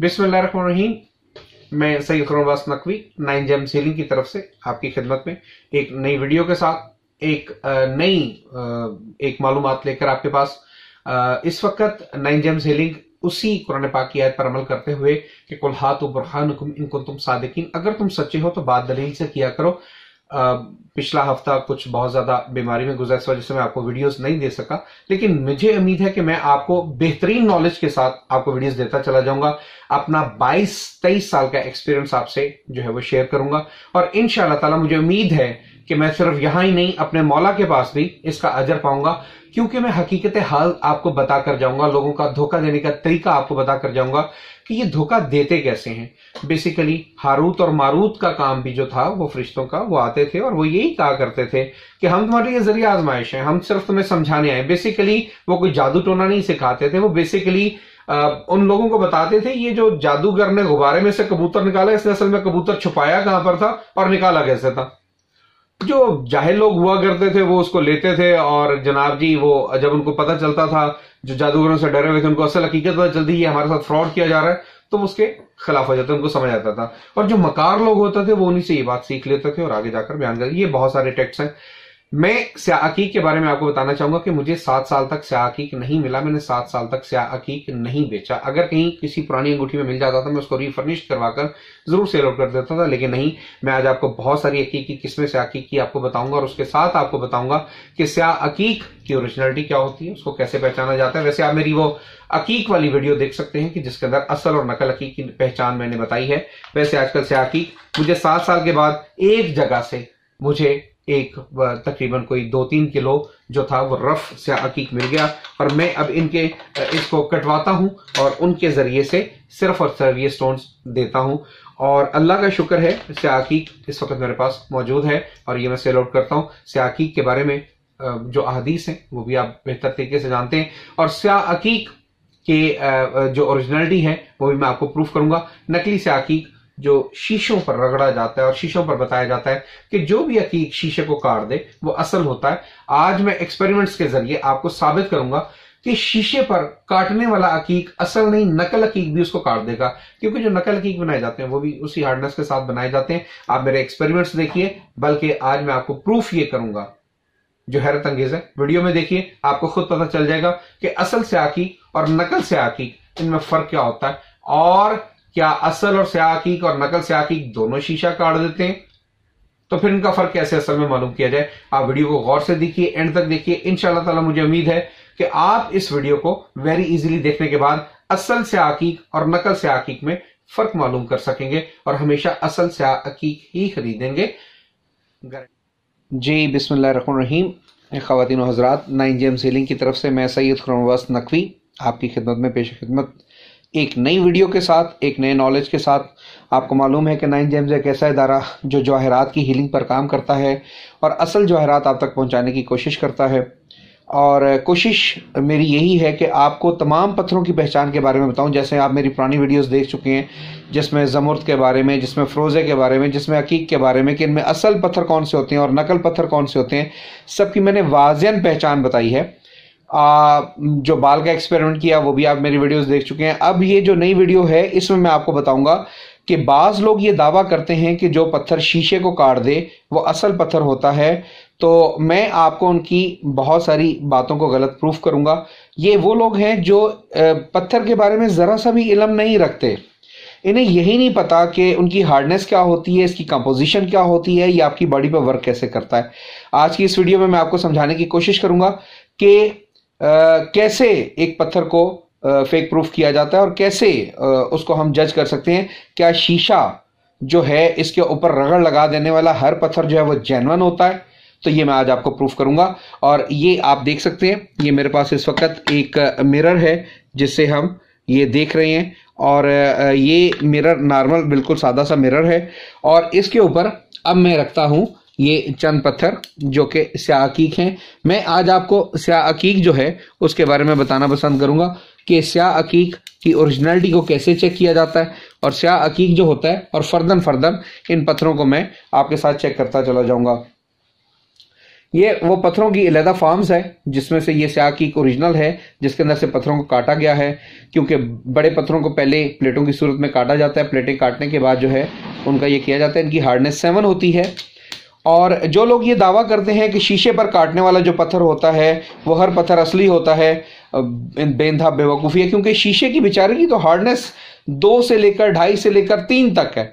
बिस्मिल्लाहिर्रहमानिर्रहीम मैं सैद खरवास नकवी नाइन जेम सीलिंग की तरफ से आपकी खिदमत में एक नई वीडियो के साथ एक नई एक मालूम लेकर आपके पास इस वक्त नाइन जेम सीलिंग उसी कुरान पाक की आयत पर अमल करते हुए कि कुल हाथ बुरहान इनको तुम सादिकीन अगर तुम सच्चे हो तो बात दलील से किया करो पिछला हफ्ता कुछ बहुत ज़्यादा बीमारी में गुजरा इस वजह से मैं आपको वीडियोस नहीं दे सका लेकिन मुझे उम्मीद है कि मैं आपको बेहतरीन नॉलेज के साथ आपको वीडियोस देता चला जाऊंगा अपना 22 तेईस साल का एक्सपीरियंस आपसे जो है वो शेयर करूंगा और इन ताला मुझे उम्मीद है कि मैं सिर्फ यहां ही नहीं अपने मौला के पास भी इसका अजर पाऊंगा क्योंकि मैं हकीकत हाल आपको बता कर जाऊंगा लोगों का धोखा देने का तरीका आपको बता कर जाऊंगा कि ये धोखा देते कैसे हैं बेसिकली हारूत और मारूत का काम भी जो था वो फरिश्तों का वो आते थे और वो यही कहा करते थे कि हम तुम्हारे लिए जरिए आजमाइश है हम सिर्फ तुम्हें समझाने आए बेसिकली वो कोई जादू टोना नहीं सिखाते थे वो बेसिकली उन लोगों को बताते थे ये जो जादूगर ने गुब्बारे में से कबूतर निकाला इसने असल में कबूतर छुपाया कहां पर था और निकाला कैसे था जो जाहिर लोग हुआ करते थे वो उसको लेते थे और जनाब जी वो जब उनको पता चलता था जो जादूगरों से डरे हुए थे उनको असल हकीकत पता चलती है हमारे साथ फ्रॉड किया जा रहा है तो उसके खिलाफ हो जाते उनको समझ आता था और जो मकार लोग होते थे वो उन्हीं से ये बात सीख लेते थे और आगे जाकर बयान करते ये बहुत सारे टेक्स्ट हैं मैं स्या के बारे में आपको बताना चाहूंगा कि मुझे सात साल तक स्या अकीक नहीं मिला मैंने सात साल तक स्या अकीक नहीं बेचा अगर कहीं किसी पुरानी अंगूठी में मिल जाता था मैं उसको रिफर्निश करवाकर जरूर सेल आउट कर देता था लेकिन नहीं मैं आज आपको बहुत सारी अकीक की किस्में स्या की आपको बताऊंगा और उसके साथ आपको बताऊंगा कि स्या अकीक की ओरिजिनलिटी क्या होती है उसको कैसे पहचाना जाता है वैसे आप मेरी वो अकीक वाली वीडियो देख सकते हैं कि जिसके अंदर असल और नकल अकीक की पहचान मैंने बताई है वैसे आजकल स्या अकीक मुझे सात साल के बाद एक जगह से मुझे एक तकरीबन कोई दो तीन किलो जो था वो रफ से अकीक मिल गया और मैं अब इनके इसको कटवाता हूँ और उनके ज़रिए से सिर्फ और सिर्फ ये स्टोन्स देता हूँ और अल्लाह का शुक्र है सयाकीक इस वक्त मेरे पास मौजूद है और ये मैं सेल आउट करता हूँ सयाकीक के बारे में जो अहदीस हैं वो भी आप बेहतर तरीके से जानते हैं और सयाकीक के जो ओरिजिनलिटी है वो भी मैं आपको प्रूफ करूंगा नकली सयाकीक जो शीशों पर रगड़ा जाता है और शीशों पर बताया जाता है कि जो भी अकीक शीशे को काट दे वो असल होता है आज मैं एक्सपेरिमेंट्स के जरिए आपको साबित करूंगा कि शीशे पर काटने वाला अकीक असल नहीं नकल अकीक भी उसको काट देगा क्योंकि जो नकल अकीक बनाए जाते हैं वो भी उसी हार्डनेस के साथ बनाए जाते हैं आप मेरे एक्सपेरिमेंट्स देखिए बल्कि आज मैं आपको प्रूफ ये करूंगा जो हैरत अंगेज है वीडियो में देखिए आपको खुद पता चल जाएगा कि असल से आकी और नकल से आकी इनमें फर्क क्या होता है और क्या असल और सयाकीक और नकल से अकीक दोनों शीशा काट देते हैं तो फिर इनका फर्क कैसे असल में मालूम किया जाए आप वीडियो को गौर से देखिए एंड तक देखिए इन ताला मुझे उम्मीद है कि आप इस वीडियो को वेरी इजीली देखने के बाद असल से आकीक और नकल से आकीक में फर्क मालूम कर सकेंगे और हमेशा असल से अकीक ही खरीदेंगे जी बिस्मिल्लाम खातिन हजरात नाइन जेम सेलिंग की तरफ से मैं सैयद खुरमवास नकवी आपकी खिदमत में पेश खिदमत एक नई वीडियो के साथ एक नए नॉलेज के साथ आपको मालूम है कि नाइन जेम्स एक ऐसा इदारा जो जवाहरात की हीलिंग पर काम करता है और असल जवाहरात आप तक पहुंचाने की कोशिश करता है और कोशिश मेरी यही है कि आपको तमाम पत्थरों की पहचान के बारे में बताऊं जैसे आप मेरी पुरानी वीडियोस देख चुके हैं जिसमें ज़मुर्द के बारे में जिसमें फ्रोजे के बारे में जिसमें अकीक के बारे में कि इनमें असल पत्थर कौन से होते हैं और नकल पत्थर कौन से होते हैं सबकी मैंने वाजन पहचान बताई है आ, जो बाल का एक्सपेरिमेंट किया वो भी आप मेरी वीडियोस देख चुके हैं अब ये जो नई वीडियो है इसमें मैं आपको बताऊंगा कि बाज लोग ये दावा करते हैं कि जो पत्थर शीशे को काट दे वो असल पत्थर होता है तो मैं आपको उनकी बहुत सारी बातों को गलत प्रूफ करूंगा ये वो लोग हैं जो पत्थर के बारे में ज़रा सा भी इलम नहीं रखते इन्हें यही नहीं पता कि उनकी हार्डनेस क्या होती है इसकी कंपोजिशन क्या होती है या आपकी बॉडी पर वर्क कैसे करता है आज की इस वीडियो में मैं आपको समझाने की कोशिश करूंगा कि कैसे एक पत्थर को फेक प्रूफ किया जाता है और कैसे उसको हम जज कर सकते हैं क्या शीशा जो है इसके ऊपर रगड़ लगा देने वाला हर पत्थर जो है वो जेनवन होता है तो ये मैं आज आपको प्रूफ करूंगा और ये आप देख सकते हैं ये मेरे पास इस वक्त एक मिरर है जिससे हम ये देख रहे हैं और ये मिरर नॉर्मल बिल्कुल सादा सा मिरर है और इसके ऊपर अब मैं रखता हूँ ये चंद पत्थर जो कि स्याकीक हैं मैं आज आपको स्याकीक अकीक जो है उसके बारे में बताना पसंद करूंगा कि स्या अकीक की ओरिजिनलिटी को कैसे चेक किया जाता है और स्याकीक अकीक जो होता है और फर्दन फर्दन इन पत्थरों को मैं आपके साथ चेक करता चला जाऊंगा ये वो पत्थरों की अलहदा फार्म्स है जिसमें से ये स्याकीक ओरिजिनल है जिसके अंदर से पत्थरों को काटा गया है क्योंकि बड़े पत्थरों को पहले प्लेटों की सूरत में काटा जाता है प्लेटें काटने के बाद जो है उनका ये किया जाता है इनकी हार्डनेस सेवन होती है और जो लोग ये दावा करते हैं कि शीशे पर काटने वाला जो पत्थर होता है वह हर पत्थर असली होता है बेंधा बेवकूफ़ी है क्योंकि शीशे की बेचारे की तो हार्डनेस दो से लेकर ढाई से लेकर तीन तक है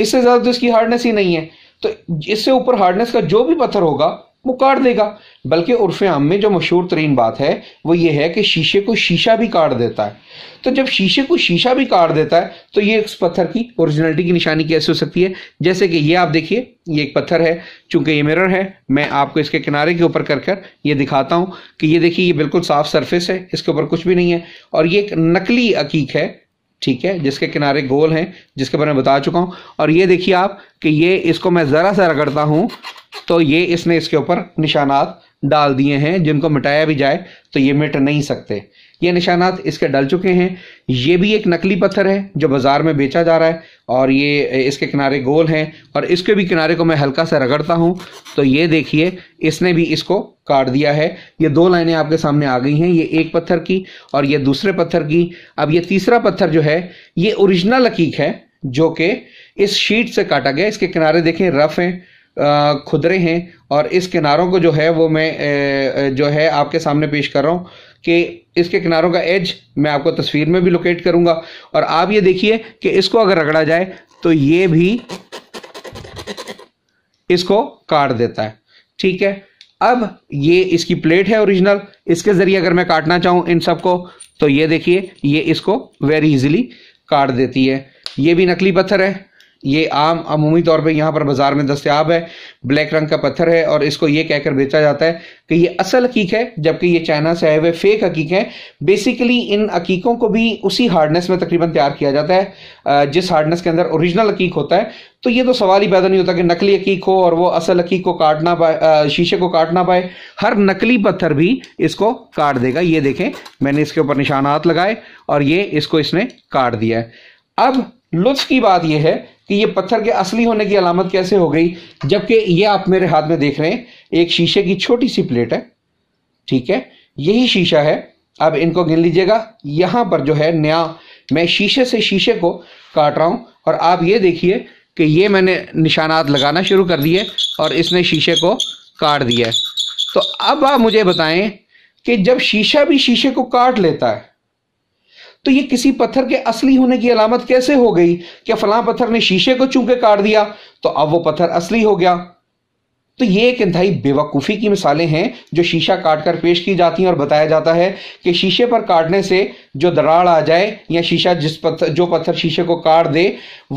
इससे ज़्यादा तो इसकी हार्डनेस ही नहीं है तो इससे ऊपर हार्डनेस का जो भी पत्थर होगा वो काट देगा बल्कि उर्फ आम में जो मशहूर तरीन बात है वो ये है कि शीशे को शीशा भी काट देता है तो जब शीशे को शीशा भी काट देता है तो ये एक पत्थर की ओरिजिनलिटी की निशानी कैसे हो सकती है जैसे कि ये आप देखिए ये एक पत्थर है चूंकि ये मिरर है मैं आपको इसके किनारे के ऊपर कर कर ये दिखाता हूँ कि ये देखिए ये बिल्कुल साफ सरफेस है इसके ऊपर कुछ भी नहीं है और ये एक नकली अकीक है ठीक है जिसके किनारे गोल हैं जिसके बारे में बता चुका हूं और ये देखिए आप कि ये इसको मैं ज़रा सा रगड़ता हूं तो ये इसने इसके ऊपर निशानात डाल दिए हैं जिनको मिटाया भी जाए तो ये मिट नहीं सकते ये निशानात इसके डल चुके हैं ये भी एक नकली पत्थर है जो बाज़ार में बेचा जा रहा है और ये इसके किनारे गोल हैं और इसके भी किनारे को मैं हल्का सा रगड़ता हूँ तो ये देखिए इसने भी इसको काट दिया है ये दो लाइनें आपके सामने आ गई हैं ये एक पत्थर की और ये दूसरे पत्थर की अब ये तीसरा पत्थर जो है ये ओरिजिनल अकीक है जो कि इस शीट से काटा गया इसके किनारे देखें रफ़ हैं खुदरे हैं और इस किनारों को जो है वो मैं जो है आपके सामने पेश कर रहा हूँ कि इसके किनारों का एज मैं आपको तस्वीर में भी लोकेट करूँगा और आप ये देखिए कि इसको अगर रगड़ा जाए तो ये भी इसको काट देता है ठीक है अब ये इसकी प्लेट है ओरिजिनल इसके ज़रिए अगर मैं काटना चाहूं इन सबको तो ये देखिए ये इसको वेरी इजीली काट देती है ये भी नकली पत्थर है ये आम अमूमी तौर पे यहाँ पर बाजार में दस्तियाब है ब्लैक रंग का पत्थर है और इसको ये कहकर बेचा जाता है कि ये असल हकीक है जबकि ये चाइना से आए हुए फेक हकीक हैं बेसिकली इन हकीकों को भी उसी हार्डनेस में तकरीबन तैयार किया जाता है जिस हार्डनेस के अंदर ओरिजिनल हकीक होता है तो ये तो सवाल ही पैदा नहीं होता कि नकली हकीक हो और वो असल हकीक को काटना पाए शीशे को काटना पाए हर नकली पत्थर भी इसको काट देगा ये देखें मैंने इसके ऊपर निशानात लगाए और ये इसको इसने काट दिया है अब लुत्फ की बात यह है कि ये पत्थर के असली होने की अलामत कैसे हो गई जबकि ये आप मेरे हाथ में देख रहे हैं एक शीशे की छोटी सी प्लेट है ठीक है यही शीशा है अब इनको गिन लीजिएगा यहां पर जो है नया मैं शीशे से शीशे को काट रहा हूं और आप ये देखिए कि ये मैंने निशानात लगाना शुरू कर दिए और इसने शीशे को काट दिया है तो अब आप मुझे बताएं कि जब शीशा भी शीशे को काट लेता है तो ये किसी पत्थर के असली होने की अलामत कैसे हो गई क्या फलां पत्थर ने शीशे को चूंके काट दिया तो अब वो पत्थर असली हो गया तो ये एक इंतहाई बेवकूफ़ी की मिसालें हैं जो शीशा काट कर पेश की जाती हैं और बताया जाता है कि शीशे पर काटने से जो दरार आ जाए या शीशा जिस पत्थर जो पत्थर शीशे को काट दे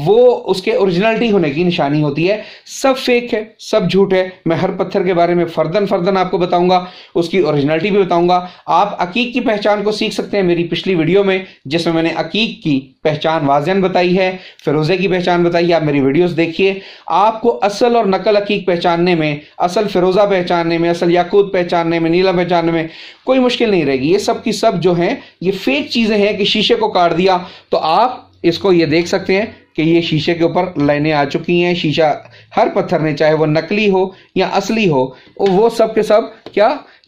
वो उसके ओरिजिनलिटी होने की निशानी होती है सब फेक है सब झूठ है मैं हर पत्थर के बारे में फर्दन फर्दन आपको बताऊंगा उसकी ओरिजिनलिटी भी बताऊंगा आप अकीक की पहचान को सीख सकते हैं मेरी पिछली वीडियो में जिसमें मैंने अकीक की पहचान वाजन बताई है फिरोजे की पहचान बताई है आप मेरी वीडियोज़ देखिए आपको असल और नकल अकीक पहचानने में में असल फिरोज़ा पहचानने में असल याकूत पहचानने में नीला पहचानने में कोई मुश्किल नहीं रहेगी ये सब की सब जो हैं ये फेक चीज़ें हैं कि शीशे को काट दिया तो आप इसको ये देख सकते हैं कि ये शीशे के ऊपर लाइनें आ चुकी हैं शीशा हर पत्थर ने चाहे वो नकली हो या असली हो वो सब के सब क्या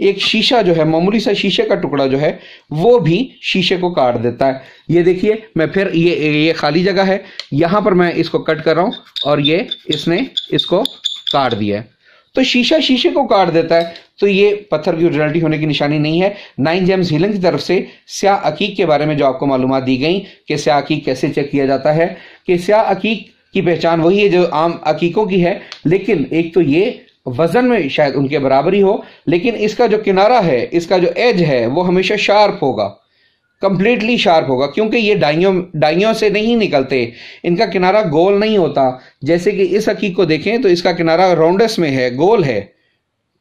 एक शीशा जो है मामूली सा शीशे का टुकड़ा जो है वो भी शीशे को काट देता है ये देखिए मैं फिर ये ये खाली जगह है यहां पर मैं इसको कट कर रहा हूं और ये इसने इसको काट दिया है तो शीशा शीशे को काट देता है तो ये पत्थर की ओरिजिनलिटी होने की निशानी नहीं है नाइन जेम्स हिलन की तरफ से स्या अकीक के बारे में जो आपको मालूम दी गई कि स्या अकीक कैसे चेक किया जाता है कि स्या अकीक की पहचान वही है जो आम अकीकों की है लेकिन एक तो ये वजन में शायद उनके बराबरी हो लेकिन इसका जो किनारा है इसका जो एज है वो हमेशा शार्प होगा कंप्लीटली शार्प होगा क्योंकि ये डाइयों डाइयों से नहीं निकलते इनका किनारा गोल नहीं होता जैसे कि इस हकीक को देखें तो इसका किनारा राउंडस में है गोल है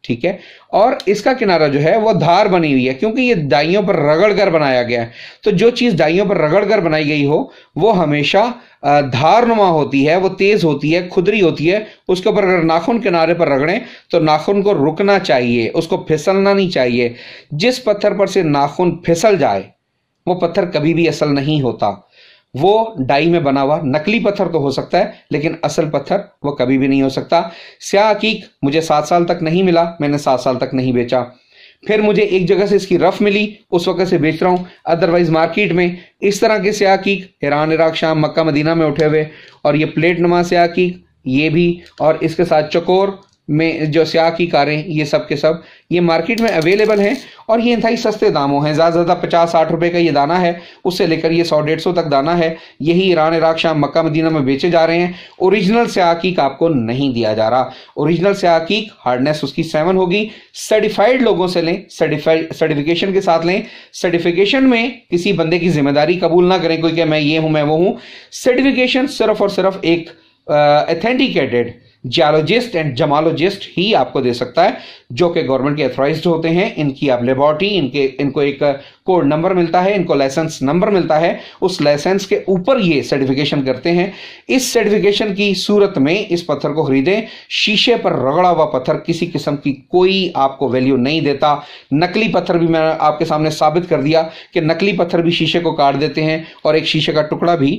ठीक है और इसका किनारा जो है वो धार बनी हुई है क्योंकि ये डाइयों पर रगड़ कर बनाया गया है तो जो चीज़ डाइयों पर रगड़ कर बनाई गई हो वो हमेशा धार नुमा होती है वो तेज़ होती है खुदरी होती है उसके ऊपर अगर नाखून किनारे पर रगड़ें तो नाखून को रुकना चाहिए उसको फिसलना नहीं चाहिए जिस पत्थर पर से नाखून फिसल जाए वो पत्थर कभी भी असल नहीं होता वो डाई में बना हुआ नकली पत्थर तो हो सकता है लेकिन असल पत्थर वो कभी भी नहीं हो सकता स्या हकीक मुझे सात साल तक नहीं मिला मैंने सात साल तक नहीं बेचा फिर मुझे एक जगह से इसकी रफ मिली उस वक्त से बेच रहा हूं अदरवाइज मार्केट में इस तरह के स्या हकीक ईरान इराक शाम मक्का मदीना में उठे हुए और ये प्लेट नमा स्या हकीक ये भी और इसके साथ चकोर में जो स्या की कारें ये सब के सब ये मार्केट में अवेलेबल हैं और ये इंतई सस्ते दामों हैं ज़्यादा से ज़्यादा पचास साठ रुपये का ये दाना है उससे लेकर ये सौ डेढ़ सौ तक दाना है यही ईरान इराक शाम मक्का मदीना में बेचे जा रहे हैं ओरिजिनल कीक आपको नहीं दिया जा रहा ओरिजिनल कीक हार्डनेस उसकी सेवन होगी सर्टिफाइड लोगों से लें सर्टिफिकेशन के साथ लें सर्टिफिकेशन में किसी बंदे की जिम्मेदारी कबूल ना करें कोई क्या मैं ये हूँ मैं वो हूँ सर्टिफिकेशन सिर्फ और सिर्फ एक authenticated uh, geologist and gemologist ही आपको दे सकता है जो कि गवर्नमेंट के अथोराइज होते हैं इनकी आप लेबॉर्ट्री इनके इनको एक कोड नंबर मिलता है इनको लाइसेंस नंबर मिलता है उस लाइसेंस के ऊपर ये सर्टिफिकेशन करते हैं इस सर्टिफिकेशन की सूरत में इस पत्थर को खरीदें शीशे पर रगड़ा हुआ पत्थर किसी किस्म की कोई आपको वैल्यू नहीं देता नकली पत्थर भी मैंने आपके सामने साबित कर दिया कि नकली पत्थर भी शीशे को काट देते हैं और एक शीशे का टुकड़ा भी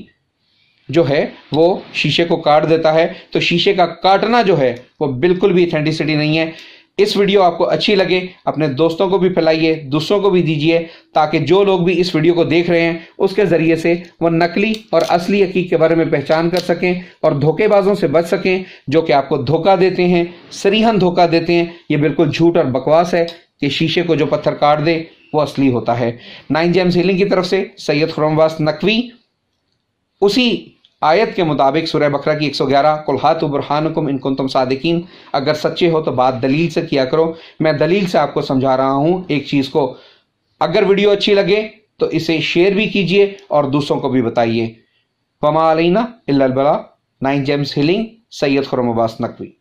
जो है वो शीशे को काट देता है तो शीशे का काटना जो है वो बिल्कुल भी अथेंटिसिटी नहीं है इस वीडियो आपको अच्छी लगे अपने दोस्तों को भी फैलाइए दूसरों को भी दीजिए ताकि जो लोग भी इस वीडियो को देख रहे हैं उसके ज़रिए से वो नकली और असली हकीक के बारे में पहचान कर सकें और धोखेबाजों से बच सकें जो कि आपको धोखा देते हैं सरीहन धोखा देते हैं ये बिल्कुल झूठ और बकवास है कि शीशे को जो पत्थर काट दे वो असली होता है नाइन जेम्स हिलिंग की तरफ से सैयद खुरमवास नकवी उसी आयत के मुताबिक सुरह बकरा की 111 कुल्हात बुरहानकुम इनकुन तुम सादिकीन अगर सच्चे हो तो बात दलील से किया करो मैं दलील से आपको समझा रहा हूँ एक चीज़ को अगर वीडियो अच्छी लगे तो इसे शेयर भी कीजिए और दूसरों को भी बताइए पमा अलना इल्लबला nine gems healing Syed Khurram Abbas Naqvi